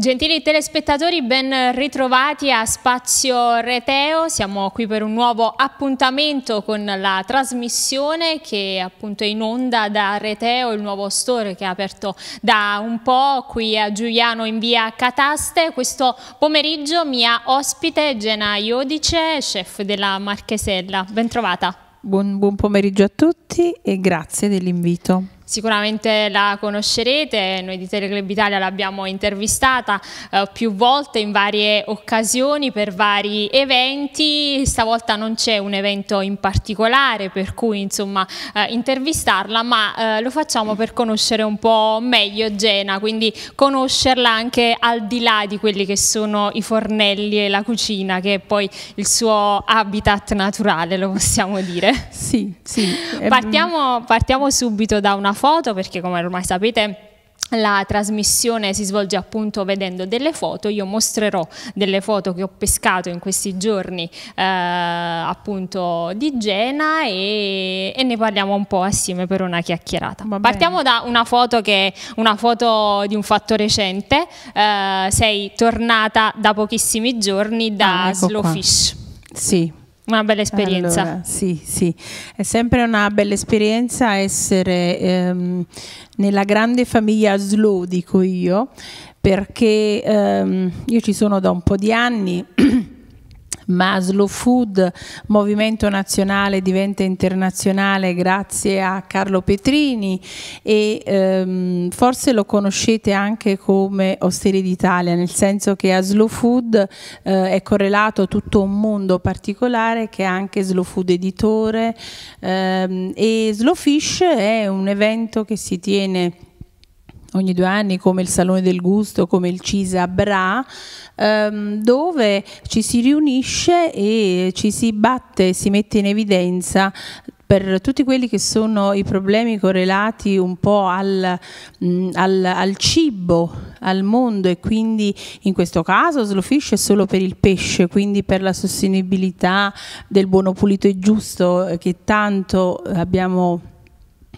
Gentili telespettatori, ben ritrovati a Spazio Reteo, siamo qui per un nuovo appuntamento con la trasmissione che è appunto in onda da Reteo, il nuovo store che è aperto da un po' qui a Giuliano in via Cataste. Questo pomeriggio mia ospite Gena Iodice, chef della Marchesella. Bentrovata. Buon, buon pomeriggio a tutti e grazie dell'invito. Sicuramente la conoscerete, noi di Teleclub Italia l'abbiamo intervistata eh, più volte in varie occasioni per vari eventi, stavolta non c'è un evento in particolare per cui insomma eh, intervistarla, ma eh, lo facciamo per conoscere un po' meglio Gena, quindi conoscerla anche al di là di quelli che sono i fornelli e la cucina, che è poi il suo habitat naturale, lo possiamo dire. Sì, sì. Partiamo, partiamo subito da una foto perché come ormai sapete la trasmissione si svolge appunto vedendo delle foto, io mostrerò delle foto che ho pescato in questi giorni eh, appunto di Gena e, e, ne parliamo un po' assieme per una chiacchierata. Partiamo da una foto che è una foto di un fatto recente, eh, sei tornata da pochissimi giorni da ah, ecco Slow qua. Fish. Sì, una bella esperienza. Allora, sì, sì, è sempre una bella esperienza essere ehm, nella grande famiglia Slow, dico io, perché ehm, io ci sono da un po' di anni. Maslow Food, Movimento Nazionale diventa internazionale grazie a Carlo Petrini e ehm, forse lo conoscete anche come Osteria d'Italia, nel senso che a Slow Food eh, è correlato tutto un mondo particolare che è anche Slow Food Editore ehm, e Slow Fish è un evento che si tiene ogni due anni come il Salone del Gusto, come il Cisa Bra, ehm, dove ci si riunisce e ci si batte, si mette in evidenza per tutti quelli che sono i problemi correlati un po' al, mh, al, al cibo, al mondo e quindi in questo caso slow fish è solo per il pesce, quindi per la sostenibilità del buono, pulito e giusto eh, che tanto abbiamo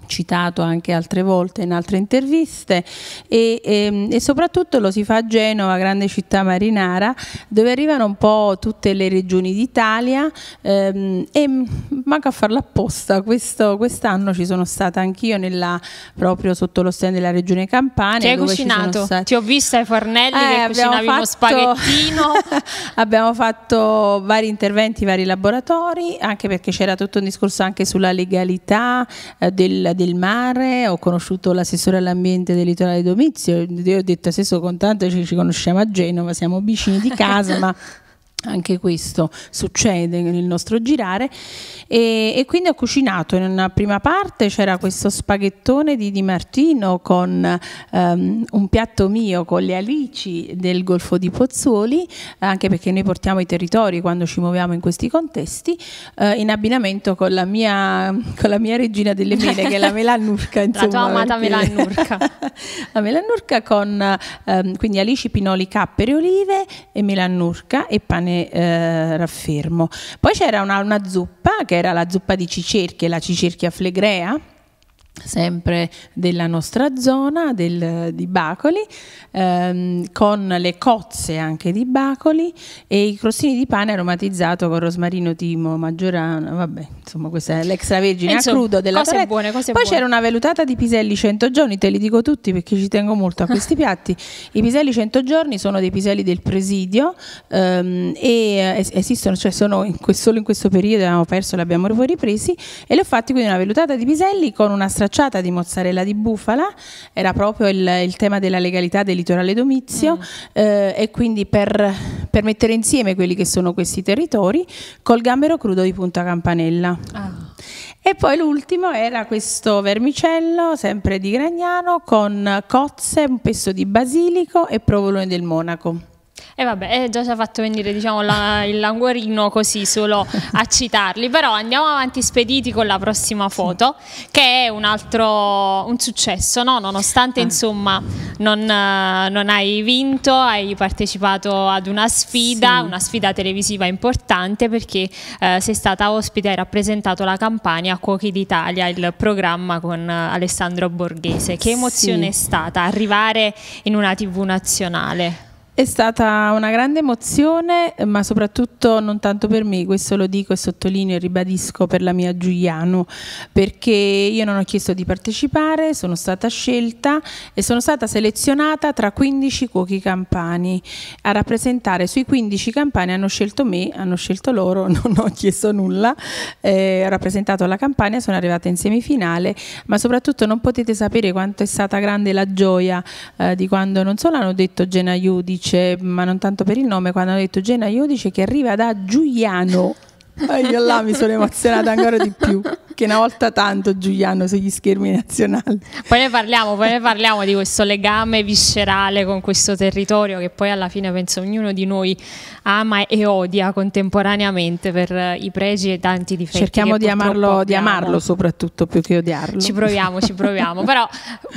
citato anche altre volte in altre interviste e, e, ehm, e, soprattutto lo si fa a Genova, grande città marinara, dove arrivano un po' tutte le regioni d'Italia ehm, e manca a farla apposta, quest'anno ci sono stata anch'io proprio sotto lo stand della regione Campania. Ti hai cucinato, ci ti ho vista ai fornelli eh, che cucinavi fatto, uno spaghettino. abbiamo fatto vari interventi, vari laboratori, anche perché c'era tutto un discorso anche sulla legalità eh, del quella del mare, ho conosciuto l'assessore all'ambiente del litorale Domizio, io ho detto assesso con tanto ci, ci conosciamo a Genova, siamo vicini di casa, ma anche questo succede nel nostro girare e, e, quindi ho cucinato in una prima parte c'era questo spaghettone di Di Martino con um, un piatto mio con le alici del Golfo di Pozzuoli anche perché noi portiamo i territori quando ci muoviamo in questi contesti uh, in abbinamento con la, mia, con la mia regina delle mele che è la melanurca insomma, la tua amata melanurca la melanurca con um, quindi alici, pinoli, cappere, olive e melanurca e pane ne eh, raffermo. Poi c'era una, una zuppa che era la zuppa di cicerchie, la cicerchia flegrea, sempre della nostra zona del, di Bacoli, ehm, con le cozze anche di Bacoli e i crostini di pane aromatizzato con rosmarino, timo, maggiorano vabbè, insomma questa è l'extravergine insomma, crudo della cose Tourette. buone, cose Poi c'era una velutata di piselli 100 giorni, te li dico tutti perché ci tengo molto a questi piatti. I piselli 100 giorni sono dei piselli del presidio ehm, e eh, esistono, cioè sono in, solo in questo periodo, abbiamo perso, li abbiamo ripresi e li ho fatti quindi una velutata di piselli con una stracciata di mozzarella di bufala, era proprio il, il tema della legalità del litorale domizio mm. eh, e quindi per, per, mettere insieme quelli che sono questi territori col gambero crudo di punta campanella. Ah. E poi l'ultimo era questo vermicello, sempre di Gragnano, con cozze, un pesto di basilico e provolone del Monaco. E vabbè, già ci ha fatto venire diciamo, la, il languorino così solo a citarli, però andiamo avanti spediti con la prossima foto, che è un altro un successo, no? nonostante ah. insomma non, non, hai vinto, hai partecipato ad una sfida, sì. una sfida televisiva importante perché eh, sei stata ospite e hai rappresentato la campagna Cuochi d'Italia, il programma con Alessandro Borghese. Che emozione sì. è stata arrivare in una tv nazionale? È stata una grande emozione, ma soprattutto non tanto per me, questo lo dico e sottolineo e ribadisco per la mia Giuliano, perché io non ho chiesto di partecipare, sono stata scelta e sono stata selezionata tra 15 cuochi campani a rappresentare. Sui 15 campani hanno scelto me, hanno scelto loro, non ho chiesto nulla, eh, ho rappresentato la Campania, sono arrivata in semifinale, ma soprattutto non potete sapere quanto è stata grande la gioia eh, di quando non solo hanno detto Genaiudici, dice, ma non tanto per il nome, quando ha detto Gena dice che arriva da Giuliano Ah, io là mi sono emozionata ancora di più che una volta tanto Giuliano sugli schermi nazionali. Poi ne parliamo, poi ne parliamo di questo legame viscerale con questo territorio che poi alla fine penso ognuno di noi ama e odia contemporaneamente per i pregi e tanti difetti. Cerchiamo di amarlo, di amarlo, soprattutto più che odiarlo. Ci proviamo, ci proviamo, però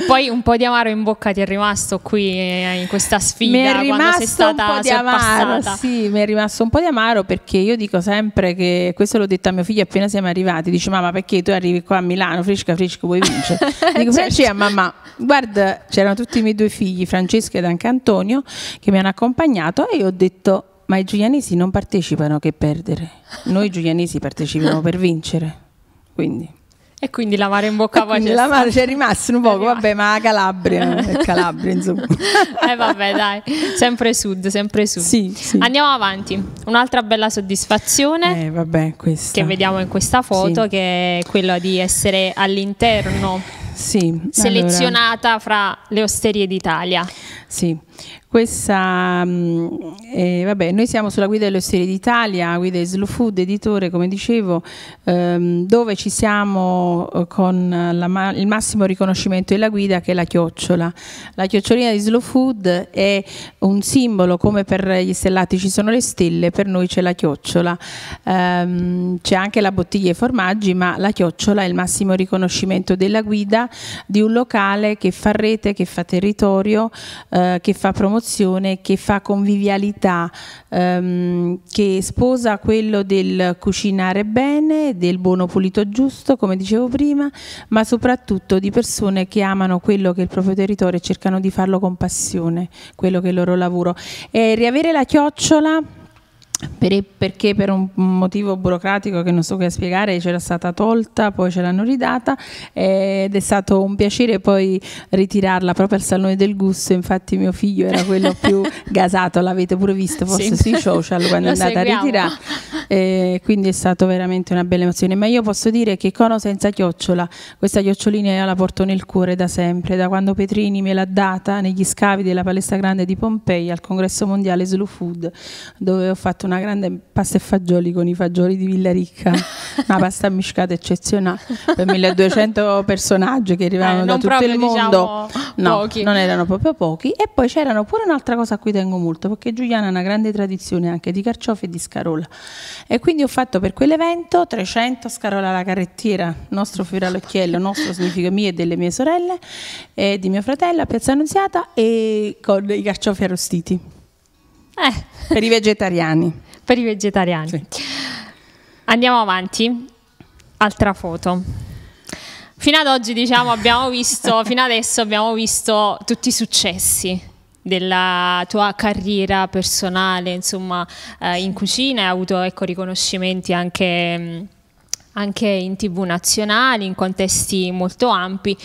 poi un po' di amaro in bocca ti è rimasto qui eh, in questa sfida. Mi è rimasto un po' di amaro, sì, mi è rimasto un po' di amaro perché io dico sempre che che questo l'ho detto a mio figlio appena siamo arrivati, dice mamma perché tu arrivi qua a Milano, fresca fresca vuoi vincere? Dico certo. mamma, guarda c'erano tutti i miei due figli, Francesco ed anche Antonio, che mi hanno accompagnato e io ho detto ma i giulianesi non partecipano che perdere, noi giulianesi partecipiamo per vincere, quindi... E quindi l'amaro in bocca a poi c'è L'amaro c'è rimasto un poco, vabbè, ma Calabria, eh, Calabria insomma. eh vabbè dai, sempre sud, sempre sud. Sì, sì. Andiamo avanti, un'altra bella soddisfazione eh, vabbè, che vediamo in questa foto sì. che è quella di essere all'interno sì, selezionata allora. fra le osterie d'Italia. Sì, questa, mm, eh, vabbè, noi siamo sulla guida dello stile d'Italia, guida di Slow Food, editore, come dicevo, ehm, dove ci siamo eh, con la, il massimo riconoscimento della guida che è la chiocciola. La chiocciolina di Slow Food è un simbolo, come per gli stellati ci sono le stelle, per noi c'è la chiocciola. Ehm, c'è anche la bottiglia e i formaggi, ma la chiocciola è il massimo riconoscimento della guida di un locale che fa rete, che fa territorio, eh, che fa fa promozione, che fa convivialità, ehm, che sposa quello del cucinare bene, del buono pulito giusto, come dicevo prima, ma soprattutto di persone che amano quello che è il proprio territorio e cercano di farlo con passione, quello che è il loro lavoro. E riavere la chiocciola per, perché per un motivo burocratico che non so che spiegare c'era stata tolta, poi ce l'hanno ridata ed è stato un piacere poi ritirarla proprio al Salone del Gusto, infatti mio figlio era quello più gasato, l'avete pure visto forse sì. sui social quando è andata seguiamo. a ritirare, eh, quindi è stata veramente una bella emozione, ma io posso dire che Cono senza chiocciola, questa chiocciolina io la porto nel cuore da sempre, da quando Petrini me l'ha data negli scavi della Palestra Grande di Pompei al Congresso Mondiale Slow Food, dove ho fatto una grande pasta e fagioli con i fagioli di Villa Ricca, una pasta miscata eccezionale per 1200 personaggi che arrivavano eh, da tutto proprio, il diciamo, mondo. Diciamo, no, pochi. non erano proprio pochi. E poi c'erano pure un'altra cosa a cui tengo molto, perché Giuliana ha una grande tradizione anche di carciofi e di scarola. E quindi ho fatto per quell'evento 300 scarola alla carrettiera, nostro firalocchiello, nostro significa mio e delle mie sorelle, e di mio fratello a Piazza Annunziata e con i carciofi arrostiti. Eh. Per i vegetariani. per i vegetariani. Sì. Andiamo avanti. Altra foto. Fino ad oggi, diciamo, abbiamo visto, fino adesso abbiamo visto tutti i successi della tua carriera personale, insomma, eh, in cucina, hai avuto ecco, riconoscimenti anche, mm, anche in tv nazionali, in contesti molto ampi.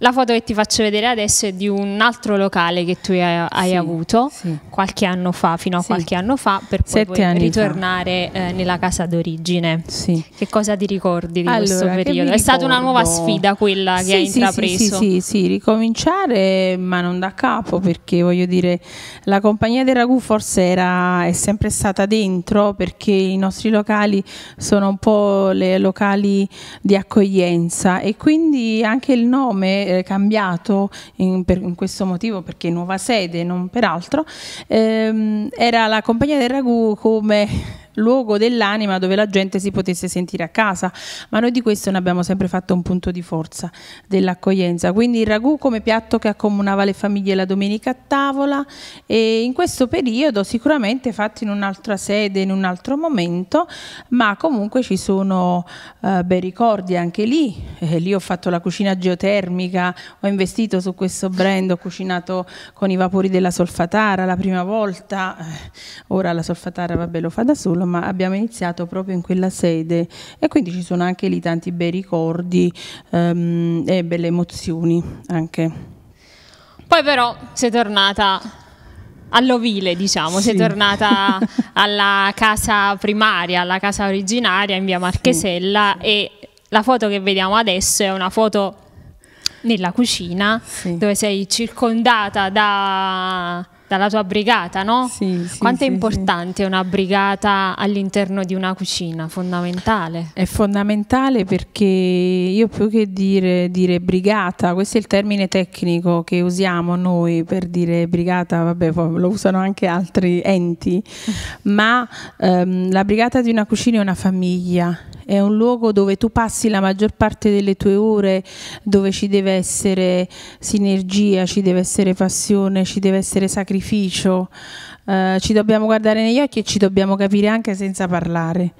La foto che ti faccio vedere adesso è di un altro locale che tu hai, hai sì, avuto sì. qualche anno fa, fino a sì. qualche anno fa, per poi, poi ritornare eh, nella casa d'origine. Che cosa ti ricordi di allora, questo periodo? È stata una nuova sfida quella che hai intrapreso. Sì, sì, sì, ricominciare, ma non da capo, perché voglio dire, la compagnia del ragù forse era, è sempre stata dentro, perché i nostri locali sono un po' le locali di accoglienza e quindi anche il nome eh, cambiato in, per, in questo motivo, perché nuova sede, non per altro, ehm, era la compagnia del ragù come luogo dell'anima dove la gente si potesse sentire a casa, ma noi di questo ne abbiamo sempre fatto un punto di forza dell'accoglienza, quindi il ragù come piatto che accomunava le famiglie la domenica a tavola e in questo periodo sicuramente fatto in un'altra sede, in un altro momento, ma comunque ci sono eh, bei ricordi anche lì, eh, lì ho fatto la cucina geotermica, ho investito su questo brand, ho cucinato con i vapori della solfatara la prima volta, eh, ora la solfatara vabbè lo fa da solo, insomma abbiamo iniziato proprio in quella sede e quindi ci sono anche lì tanti bei ricordi um, e belle emozioni anche. Poi però sei tornata all'ovile, diciamo, sì. sei tornata alla casa primaria, alla casa originaria in via Marchesella sì. e la foto che vediamo adesso è una foto nella cucina sì. dove sei circondata da dalla tua brigata, no? Sì, sì Quanto sì, è importante sì. una brigata all'interno di una cucina? Fondamentale. È fondamentale perché io più che dire, dire, brigata, questo è il termine tecnico che usiamo noi per dire brigata, vabbè, lo usano anche altri enti, ma ehm, la brigata di una cucina è una famiglia è un luogo dove tu passi la maggior parte delle tue ore, dove ci deve essere sinergia, ci deve essere passione, ci deve essere sacrificio, eh, ci dobbiamo guardare negli occhi e ci dobbiamo capire anche senza parlare.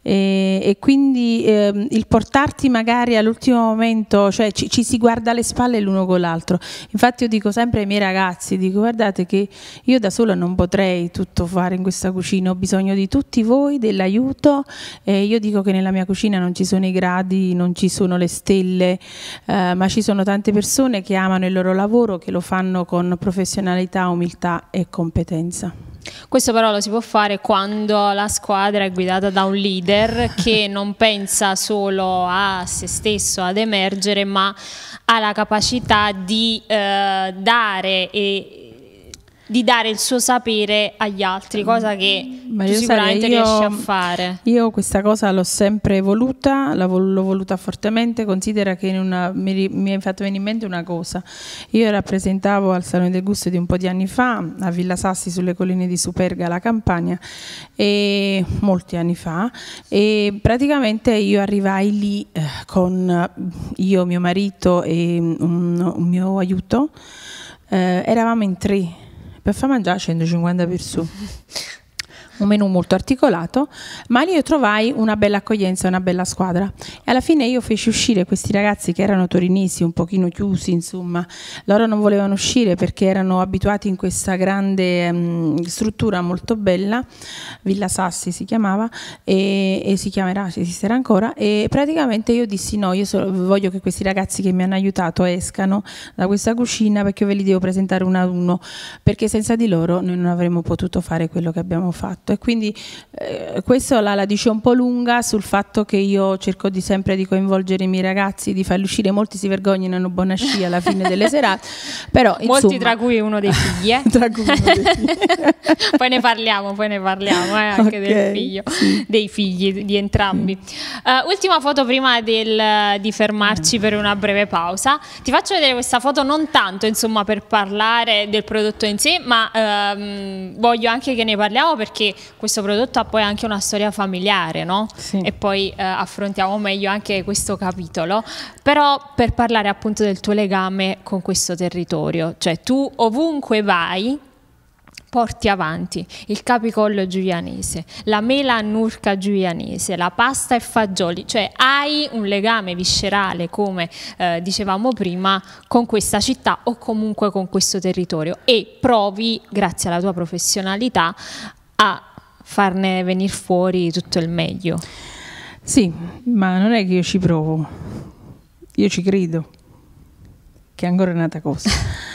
E, e quindi eh, il portarti magari all'ultimo momento, cioè ci, ci, si guarda alle spalle l'uno con l'altro. Infatti io dico sempre ai miei ragazzi, dico guardate che io da sola non potrei tutto fare in questa cucina, ho bisogno di tutti voi, dell'aiuto. Eh, io dico che nella mia cucina non ci sono i gradi, non ci sono le stelle, eh, ma ci sono tante persone che amano il loro lavoro, che lo fanno con professionalità, umiltà e competenza. Questo però lo si può fare quando la squadra è guidata da un leader che non pensa solo a se stesso ad emergere, ma ha la capacità di eh, dare e di dare il suo sapere agli altri, cosa che ma io sicuramente io, riesci a fare. Io questa cosa l'ho sempre voluta, l'ho voluta fortemente, considera che una, mi, mi è fatto venire in mente una cosa, io rappresentavo al Salone del Gusto di un po' di anni fa, a Villa Sassi sulle colline di Superga, la Campania, e, molti anni fa, e praticamente io arrivai lì eh, con eh, io, mio marito e un, un mio aiuto, eh, eravamo in tre per far mangiare 150 persone. un menu molto articolato, ma lì io trovai una bella accoglienza, una bella squadra. E alla fine io feci uscire questi ragazzi che erano torinesi, un pochino chiusi, insomma, loro non volevano uscire perché erano abituati in questa grande mh, struttura molto bella, Villa Sassi si chiamava, e, e si chiamerà, esisterà ancora, e praticamente io dissi no, io so, voglio che questi ragazzi che mi hanno aiutato escano da questa cucina perché io ve li devo presentare uno ad uno, perché senza di loro noi non avremmo potuto fare quello che abbiamo fatto fatto e quindi eh, questo la, la, dice un po' lunga sul fatto che io cerco di sempre di coinvolgere i miei ragazzi, di farli uscire, molti si vergognano buona scia alla fine delle serate, però molti tra cui uno dei figli, eh? uno dei figli. poi ne parliamo, poi ne parliamo eh, anche okay, del figlio, sì. dei figli di entrambi. Uh, ultima foto prima del, di fermarci mm. per una breve pausa, ti faccio vedere questa foto non tanto insomma per parlare del prodotto in sé, ma ehm, voglio anche che ne parliamo perché questo prodotto ha poi anche una storia familiare, no? Sì. E poi eh, affrontiamo meglio anche questo capitolo, però per parlare appunto del tuo legame con questo territorio, cioè tu ovunque vai porti avanti il capicollo giulianese, la mela annurca giulianese, la pasta e fagioli, cioè hai un legame viscerale, come eh, dicevamo prima, con questa città o comunque con questo territorio e provi, grazie alla tua professionalità, a farne venire fuori tutto il meglio. Sì, ma non è che io ci provo, io ci credo che ancora è nata cosa.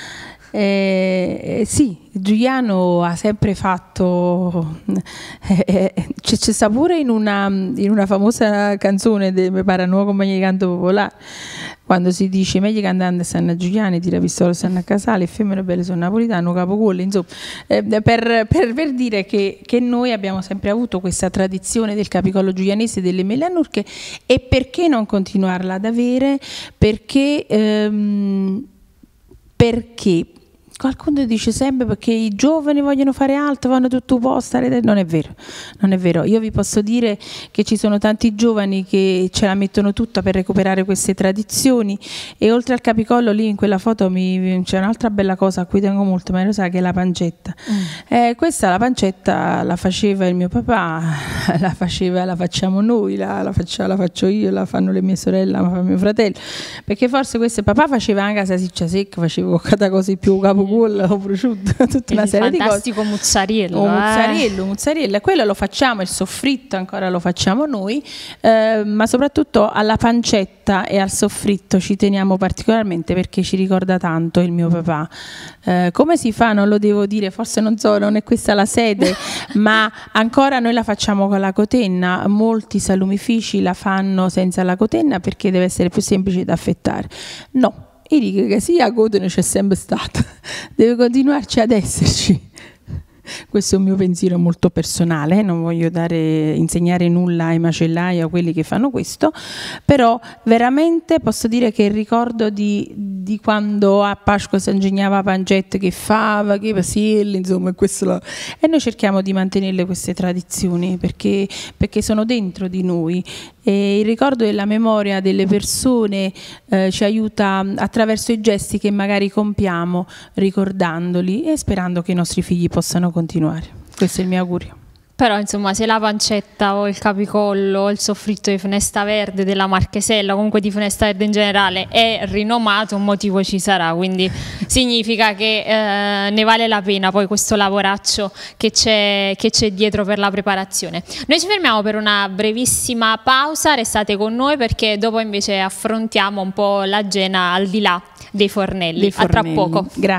Eh, eh, sì, Giuliano ha sempre fatto, eh, eh, eh c'è, sta pure in una, in una, famosa canzone, de, mi pare, Nuova Compagnia di Canto Popolare, quando si dice meglio che andando a San Giuliani, tira Tiravistolo, San Casale, Femmino Belle sono napolitano, Capocollo, insomma, eh, eh, per, per, per, dire che, che, noi abbiamo sempre avuto questa tradizione del capicollo giulianese delle melanurche e perché non continuarla ad avere? Perché, ehm, perché qualcuno dice sempre perché i giovani vogliono fare altro, vanno tutto un po' stare... Non è vero, non è vero. Io vi posso dire che ci sono tanti giovani che ce la mettono tutta per recuperare queste tradizioni e oltre al capicollo lì in quella foto mi... c'è un'altra bella cosa a cui tengo molto, ma lo sa che è la pancetta. Mm. Eh, questa la pancetta la faceva il mio papà, la, faceva, la facciamo noi, la, la, faccia, la, faccio io, la fanno le mie sorelle, la fa mio fratello, perché forse questo papà faceva anche la salsiccia secca, faceva qualcosa di più capo ghoul, o prosciutto, tutta una serie di cose. Fantastico Muzzariello. O oh, eh. Muzzariello, quello lo facciamo, il soffritto ancora lo facciamo noi, eh, ma soprattutto alla pancetta e al soffritto ci teniamo particolarmente perché ci ricorda tanto il mio mm. papà. Eh, come si fa? Non lo devo dire, forse non so, non è questa la sede, ma ancora noi la facciamo con la cotenna, molti salumifici la fanno senza la cotenna perché deve essere più semplice da affettare. No, dico che sia Cotone c'è sempre stato, deve continuarci ad esserci questo è un mio pensiero molto personale, non voglio dare, insegnare nulla ai macellai o a quelli che fanno questo, però veramente posso dire che il ricordo di, di quando a Pasqua si ingegnava pancette che fava, che pasille, insomma, lo... e noi cerchiamo di mantenere queste tradizioni perché, perché sono dentro di noi e il ricordo e la memoria delle persone eh, ci aiuta attraverso i gesti che magari compiamo ricordandoli e sperando che i nostri figli possano continuare continuare. Questo è il mio augurio. Però insomma se la pancetta o il capicollo o il soffritto di Funesta Verde della Marchesella, o comunque di Funesta Verde in generale, è rinomato, un motivo ci sarà, quindi significa che eh, ne vale la pena poi questo lavoraccio che c'è, dietro per la preparazione. Noi ci fermiamo per una brevissima pausa, restate con noi perché dopo invece affrontiamo un po' la cena al di là dei fornelli. Dei fornelli. A tra poco. Grazie.